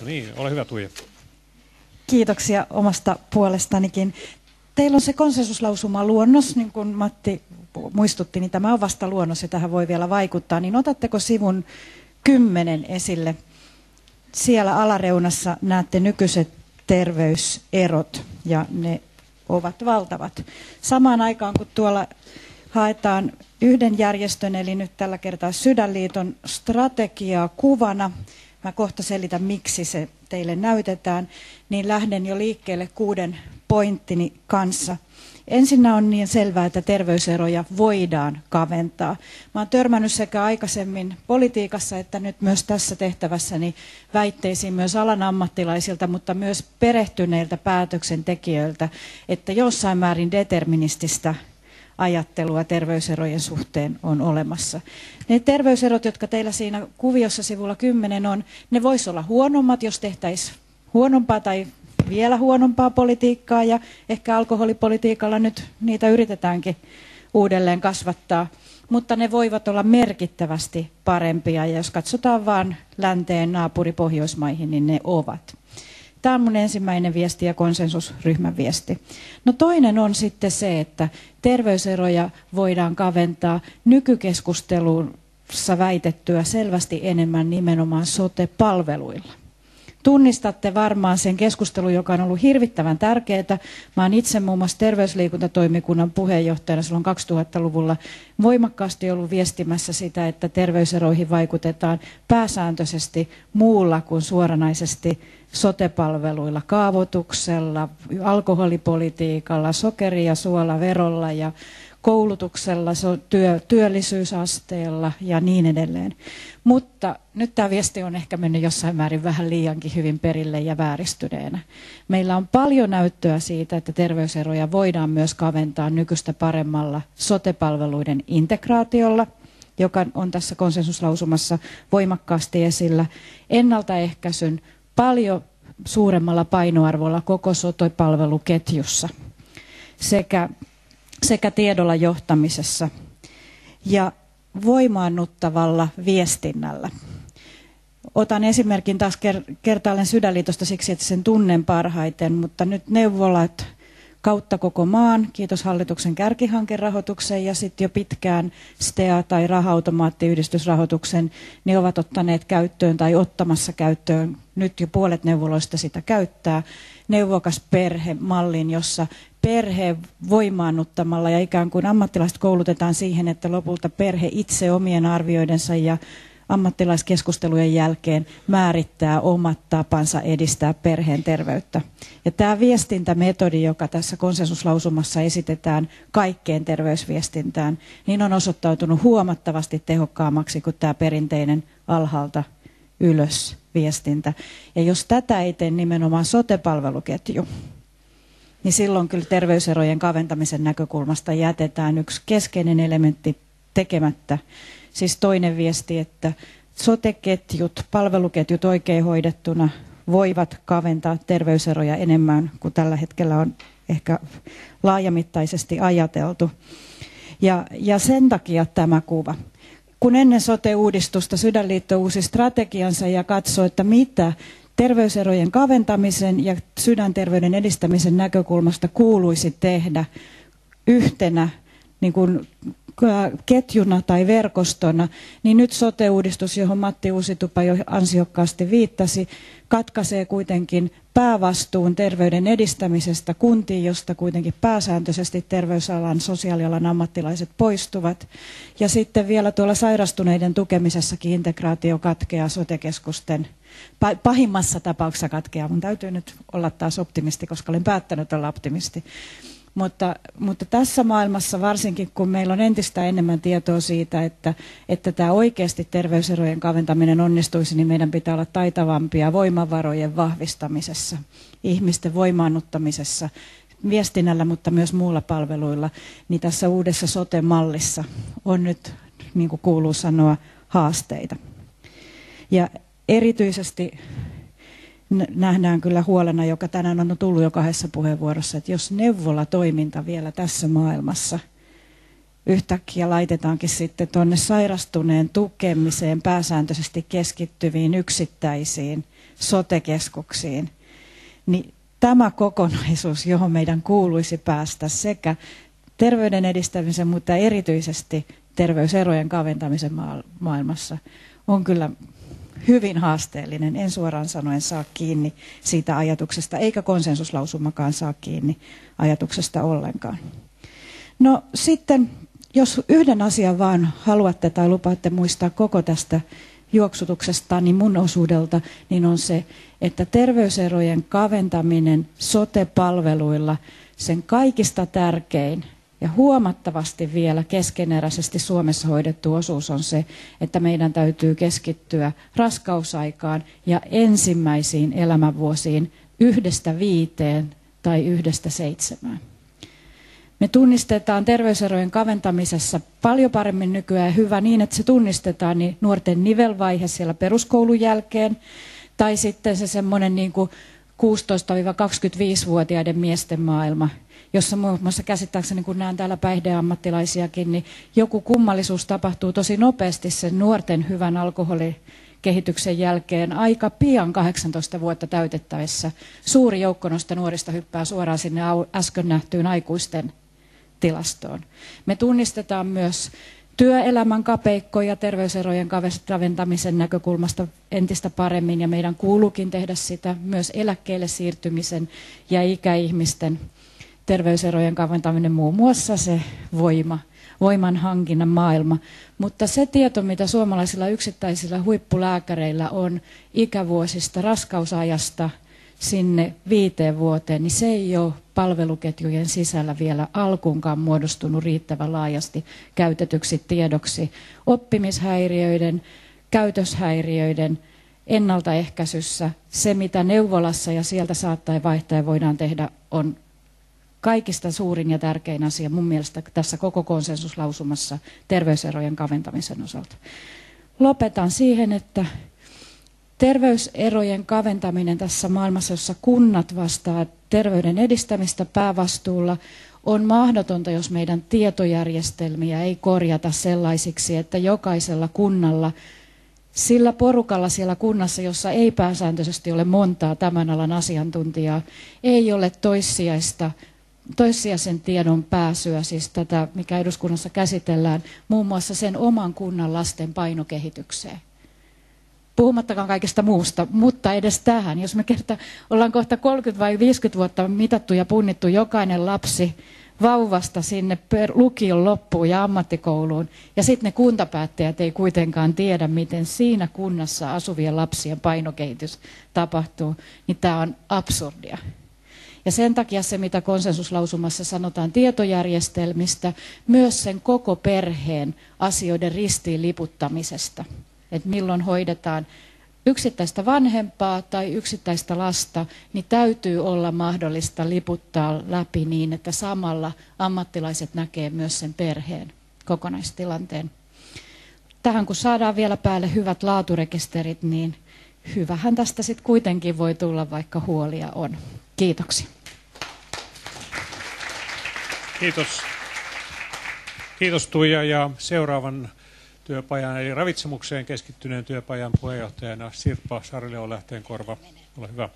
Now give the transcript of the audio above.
No niin, ole hyvä Tuija. Kiitoksia omasta puolestanikin. Teillä on se konsensuslausuma luonnos, niin kuin Matti muistutti, niin tämä on vasta luonnos ja tähän voi vielä vaikuttaa. Niin otatteko sivun kymmenen esille? Siellä alareunassa näette nykyiset terveyserot ja ne ovat valtavat. Samaan aikaan kun tuolla haetaan yhden järjestön, eli nyt tällä kertaa Sydänliiton strategiaa kuvana, mä kohta selitän miksi se teille näytetään, niin lähden jo liikkeelle kuuden pointtini kanssa. Ensinnä on niin selvää, että terveyseroja voidaan kaventaa. Mä oon törmännyt sekä aikaisemmin politiikassa että nyt myös tässä tehtävässäni väitteisiin myös alan ammattilaisilta, mutta myös perehtyneiltä päätöksentekijöiltä, että jossain määrin determinististä ajattelua terveyserojen suhteen on olemassa. Ne terveyserot, jotka teillä siinä kuviossa sivulla 10 on, ne vois olla huonommat, jos tehtäisiin huonompaa tai vielä huonompaa politiikkaa ja ehkä alkoholipolitiikalla nyt niitä yritetäänkin uudelleen kasvattaa. Mutta ne voivat olla merkittävästi parempia ja jos katsotaan vain länteen naapuripohjoismaihin, niin ne ovat. Tämä on mun ensimmäinen viesti ja konsensusryhmän viesti. No toinen on sitten se, että terveyseroja voidaan kaventaa nykykeskustelussa väitettyä selvästi enemmän nimenomaan sote-palveluilla tunnistatte varmaan sen keskustelun, joka on ollut hirvittävän tärkeää. Mä oon itse muun muassa terveysliikuntatoimikunnan puheenjohtajana silloin 2000-luvulla voimakkaasti ollut viestimässä sitä, että terveyseroihin vaikutetaan pääsääntöisesti muulla kuin suoranaisesti sotepalveluilla, kaavoituksella, alkoholipolitiikalla, sokeri- ja suolaverolla ja koulutuksella, se on työ, työllisyysasteella ja niin edelleen. Mutta nyt tämä viesti on ehkä mennyt jossain määrin vähän liiankin hyvin perille ja vääristyneenä. Meillä on paljon näyttöä siitä, että terveyseroja voidaan myös kaventaa nykyistä paremmalla sotepalveluiden integraatiolla – joka on tässä konsensuslausumassa voimakkaasti esillä, ennaltaehkäisyn paljon suuremmalla painoarvolla koko sotepalveluketjussa sekä sekä tiedolla johtamisessa ja voimaannuttavalla viestinnällä. Otan esimerkin taas kertaalleen Sydänliitosta siksi, että sen tunnen parhaiten, mutta nyt neuvolat, kautta koko maan, kiitos hallituksen kärkihankerahoituksen ja sitten jo pitkään STEA tai rahautomaattiyhdistysrahoituksen, niin ovat ottaneet käyttöön tai ottamassa käyttöön, nyt jo puolet neuvoloista sitä käyttää, neuvokas perhemallin, jossa perhe voimaannuttamalla ja ikään kuin ammattilaiset koulutetaan siihen, että lopulta perhe itse omien arvioidensa ja ammattilaiskeskustelujen jälkeen määrittää omat tapansa edistää perheen terveyttä. Ja tämä viestintämetodi, joka tässä konsensuslausumassa esitetään kaikkeen terveysviestintään, niin on osoittautunut huomattavasti tehokkaammaksi kuin tämä perinteinen alhaalta ylös viestintä. Ja jos tätä ei tee nimenomaan sotepalveluketju, niin silloin kyllä terveyserojen kaventamisen näkökulmasta jätetään yksi keskeinen elementti tekemättä siis toinen viesti, että soteketjut, palveluketjut oikein hoidettuna voivat kaventaa terveyseroja enemmän kuin tällä hetkellä on ehkä laajamittaisesti ajateltu. Ja, ja sen takia tämä kuva. Kun ennen sote-uudistusta Sydänliitto uusi strategiansa ja katsoi, että mitä terveyserojen kaventamisen ja sydänterveyden edistämisen näkökulmasta kuuluisi tehdä yhtenä niin kuin ketjuna tai verkostona, niin nyt sote-uudistus, johon Matti Uusitupa jo ansiokkaasti viittasi, katkaisee kuitenkin päävastuun terveyden edistämisestä kuntiin, josta kuitenkin pääsääntöisesti terveysalan, sosiaalialan ammattilaiset poistuvat. Ja sitten vielä tuolla sairastuneiden tukemisessakin integraatio katkeaa sotekeskusten pahimmassa tapauksessa katkeaa. Mun täytyy nyt olla taas optimisti, koska olen päättänyt olla optimisti. Mutta, mutta tässä maailmassa varsinkin, kun meillä on entistä enemmän tietoa siitä, että, että tämä oikeasti terveyserojen kaventaminen onnistuisi, niin meidän pitää olla taitavampia voimavarojen vahvistamisessa, ihmisten voimaannuttamisessa viestinnällä, mutta myös muulla palveluilla, niin tässä uudessa sote-mallissa on nyt, niin kuin kuuluu sanoa, haasteita. Ja erityisesti nähdään kyllä huolena, joka tänään on tullut jo kahdessa puheenvuorossa, että jos neuvolatoiminta vielä tässä maailmassa yhtäkkiä laitetaankin sitten tuonne sairastuneen tukemiseen pääsääntöisesti keskittyviin yksittäisiin sotekeskuksiin, niin tämä kokonaisuus, johon meidän kuuluisi päästä sekä terveyden edistämisen, mutta erityisesti terveyserojen kaventamisen maailmassa, on kyllä hyvin haasteellinen. En suoraan sanoen saa kiinni siitä ajatuksesta, eikä konsensuslausumakaan saa kiinni ajatuksesta ollenkaan. No sitten, jos yhden asian vaan haluatte tai lupaatte muistaa koko tästä juoksutuksesta, niin mun osuudelta, niin on se, että terveyserojen kaventaminen sotepalveluilla, sen kaikista tärkein ja huomattavasti vielä keskeneräisesti Suomessa hoidettu osuus on se, että meidän täytyy keskittyä raskausaikaan ja ensimmäisiin elämänvuosiin yhdestä viiteen tai yhdestä seitsemään. Me tunnistetaan terveyserojen kaventamisessa paljon paremmin nykyään hyvä niin, että se tunnistetaan niin nuorten nivelvaihe siellä peruskoulun jälkeen tai sitten se semmoinen niin kuin 16-25-vuotiaiden miesten maailma, jossa muun muassa käsittääkseni, kun näen täällä päihdeammattilaisiakin, niin joku kummallisuus tapahtuu tosi nopeasti sen nuorten hyvän alkoholikehityksen jälkeen aika pian 18 vuotta täytettäessä. Suuri joukko noista nuorista hyppää suoraan sinne äsken nähtyyn aikuisten tilastoon. Me tunnistetaan myös työelämän kapeikkoja ja terveyserojen kaventamisen näkökulmasta entistä paremmin ja meidän kuuluukin tehdä sitä myös eläkkeelle siirtymisen ja ikäihmisten terveyserojen kaventaminen muun muassa se voima, voiman hankinnan maailma. Mutta se tieto, mitä suomalaisilla yksittäisillä huippulääkäreillä on ikävuosista, raskausajasta sinne viiteen vuoteen, niin se ei ole palveluketjujen sisällä vielä alkuunkaan muodostunut riittävän laajasti käytetyksi tiedoksi oppimishäiriöiden, käytöshäiriöiden, ennaltaehkäisyssä. Se, mitä neuvolassa ja sieltä saattaen vaihtaa, voidaan tehdä, on kaikista suurin ja tärkein asia mun mielestä tässä koko konsensuslausumassa terveyserojen kaventamisen osalta. Lopetan siihen, että terveyserojen kaventaminen tässä maailmassa, jossa kunnat vastaa terveyden edistämistä päävastuulla, on mahdotonta, jos meidän tietojärjestelmiä ei korjata sellaisiksi, että jokaisella kunnalla, sillä porukalla siellä kunnassa, jossa ei pääsääntöisesti ole montaa tämän alan asiantuntijaa, ei ole toissijaista toissijaisen tiedon pääsyä, siis tätä, mikä eduskunnassa käsitellään, muun muassa sen oman kunnan lasten painokehitykseen puhumattakaan kaikesta muusta, mutta edes tähän. Jos me kerta ollaan kohta 30 vai 50 vuotta mitattu ja punnittu jokainen lapsi vauvasta sinne per, lukion loppuun ja ammattikouluun, ja sitten ne kuntapäättäjät ei kuitenkaan tiedä, miten siinä kunnassa asuvien lapsien painokehitys tapahtuu, niin tämä on absurdia. Ja sen takia se, mitä konsensuslausumassa sanotaan tietojärjestelmistä, myös sen koko perheen asioiden ristiin liputtamisesta – että milloin hoidetaan yksittäistä vanhempaa tai yksittäistä lasta, niin täytyy olla mahdollista liputtaa läpi niin, että samalla ammattilaiset näkee myös sen perheen kokonaistilanteen. Tähän kun saadaan vielä päälle hyvät laaturekisterit, niin hyvähän tästä sitten kuitenkin voi tulla, vaikka huolia on. Kiitoksia. Kiitos. Kiitos Tuija ja seuraavan työpajan eli ravitsemukseen keskittyneen työpajan puheenjohtajana Sirpa Sarleo Lähteenkorva. Ole hyvä.